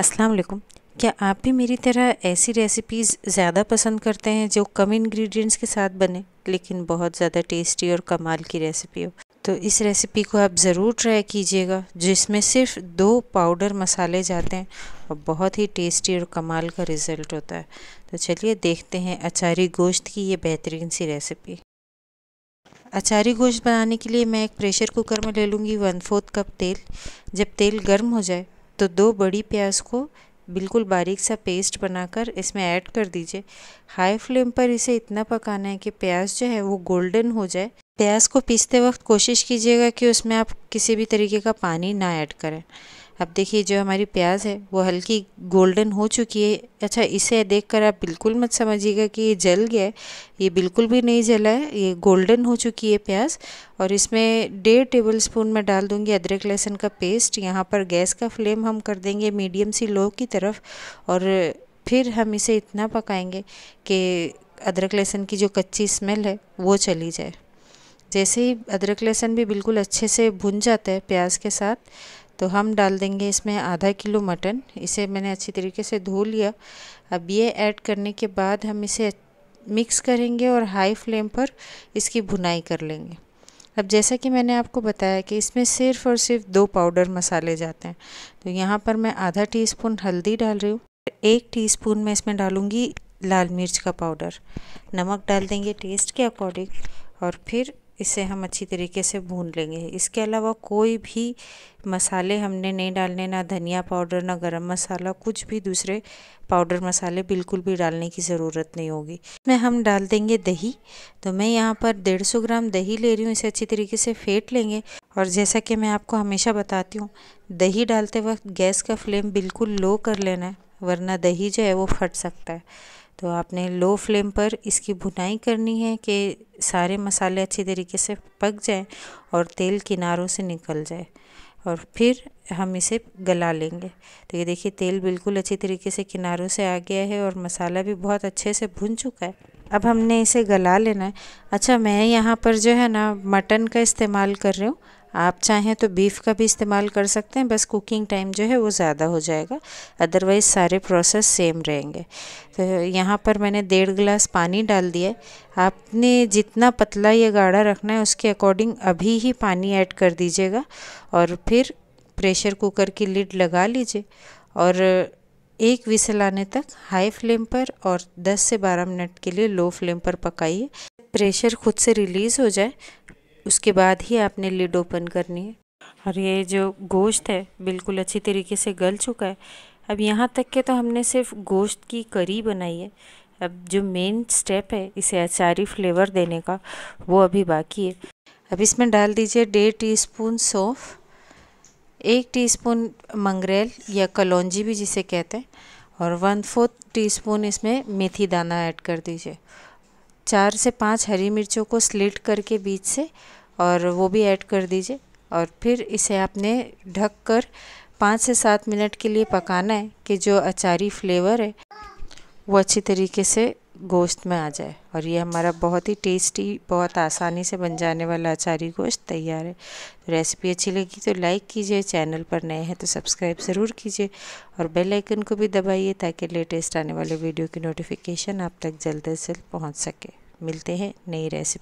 अस्सलाम वालेकुम क्या आप भी मेरी तरह ऐसी रेसिपीज़ ज़्यादा पसंद करते हैं जो कम इंग्रेडिएंट्स के साथ बने लेकिन बहुत ज़्यादा टेस्टी और कमाल की रेसिपी हो तो इस रेसिपी को आप ज़रूर ट्राई कीजिएगा जिसमें सिर्फ दो पाउडर मसाले जाते हैं और बहुत ही टेस्टी और कमाल का रिज़ल्ट होता है तो चलिए देखते हैं अचारी गोश्त की ये बेहतरीन सी रेसिपी अचारी गोश्त बनाने के लिए मैं एक प्रेशर कुकर में ले लूँगी वन फोर्थ कप तेल जब तेल गर्म हो जाए तो दो बड़ी प्याज को बिल्कुल बारीक सा पेस्ट बनाकर इसमें ऐड कर दीजिए हाई फ्लेम पर इसे इतना पकाना है कि प्याज जो है वो गोल्डन हो जाए प्याज को पीसते वक्त कोशिश कीजिएगा कि उसमें आप किसी भी तरीके का पानी ना ऐड करें अब देखिए जो हमारी प्याज है वो हल्की गोल्डन हो चुकी है अच्छा इसे देखकर आप बिल्कुल मत समझिएगा कि ये जल गया है ये बिल्कुल भी नहीं जला है ये गोल्डन हो चुकी है प्याज और इसमें डेढ़ टेबल स्पून में डाल दूँगी अदरक लहसुन का पेस्ट यहाँ पर गैस का फ्लेम हम कर देंगे मीडियम सी लो की तरफ और फिर हम इसे इतना पकाएंगे कि अदरक लहसुन की जो कच्ची स्मेल है वो चली जाए जैसे ही अदरक लहसुन भी बिल्कुल अच्छे से भुन जाता है प्याज के साथ तो हम डाल देंगे इसमें आधा किलो मटन इसे मैंने अच्छी तरीके से धो लिया अब ये ऐड करने के बाद हम इसे मिक्स करेंगे और हाई फ्लेम पर इसकी भुनाई कर लेंगे अब जैसा कि मैंने आपको बताया कि इसमें सिर्फ और सिर्फ दो पाउडर मसाले जाते हैं तो यहाँ पर मैं आधा स्पून हल्दी डाल रही हूँ एक टी स्पून मैं इसमें डालूँगी लाल मिर्च का पाउडर नमक डाल देंगे टेस्ट के अकॉर्डिंग और फिर इसे हम अच्छी तरीके से भून लेंगे इसके अलावा कोई भी मसाले हमने नहीं डालने ना धनिया पाउडर ना गरम मसाला कुछ भी दूसरे पाउडर मसाले बिल्कुल भी डालने की ज़रूरत नहीं होगी इसमें हम डाल देंगे दही तो मैं यहाँ पर डेढ़ सौ ग्राम दही ले रही हूँ इसे अच्छी तरीके से फेंट लेंगे और जैसा कि मैं आपको हमेशा बताती हूँ दही डालते वक्त गैस का फ्लेम बिल्कुल लो कर लेना है वरना दही जो है वो फट सकता है तो आपने लो फ्लेम पर इसकी भुनाई करनी है कि सारे मसाले अच्छी तरीके से पक जाएं और तेल किनारों से निकल जाए और फिर हम इसे गला लेंगे तो ये देखिए तेल बिल्कुल अच्छी तरीके से किनारों से आ गया है और मसाला भी बहुत अच्छे से भुन चुका है अब हमने इसे गला लेना है अच्छा मैं यहाँ पर जो है ना मटन का इस्तेमाल कर रही हूँ आप चाहें तो बीफ़ का भी इस्तेमाल कर सकते हैं बस कुकिंग टाइम जो है वो ज़्यादा हो जाएगा अदरवाइज़ सारे प्रोसेस सेम रहेंगे तो यहाँ पर मैंने डेढ़ गिलास पानी डाल दिया आपने जितना पतला ये गाढ़ा रखना है उसके अकॉर्डिंग अभी ही पानी ऐड कर दीजिएगा और फिर प्रेशर कुकर की लिड लगा लीजिए और एक विसल आने तक हाई फ्लेम पर और 10 से 12 मिनट के लिए लो फ्लेम पर पकाइए प्रेशर खुद से रिलीज़ हो जाए उसके बाद ही आपने लिड ओपन करनी है और ये जो गोश्त है बिल्कुल अच्छी तरीके से गल चुका है अब यहाँ तक के तो हमने सिर्फ गोश्त की करी बनाई है अब जो मेन स्टेप है इसे अचारी फ्लेवर देने का वो अभी बाकी है अब इसमें डाल दीजिए डेढ़ टी स्पून सौंफ एक टीस्पून मंगरेल या कलौजी भी जिसे कहते हैं और वन फोर्थ टीस्पून इसमें मेथी दाना ऐड कर दीजिए चार से पांच हरी मिर्चों को स्लिट करके बीच से और वो भी ऐड कर दीजिए और फिर इसे आपने ढक कर पाँच से सात मिनट के लिए पकाना है कि जो अचारी फ्लेवर है वो अच्छी तरीके से गोश्त में आ जाए और ये हमारा बहुत ही टेस्टी बहुत आसानी से बन जाने वाला अचारी गोश्त तैयार है तो रेसिपी अच्छी लगी तो लाइक कीजिए चैनल पर नए हैं तो सब्सक्राइब ज़रूर कीजिए और बेल आइकन को भी दबाइए ताकि लेटेस्ट आने वाले वीडियो की नोटिफिकेशन आप तक जल्द से जल्द पहुँच सके मिलते हैं नई रेसिपी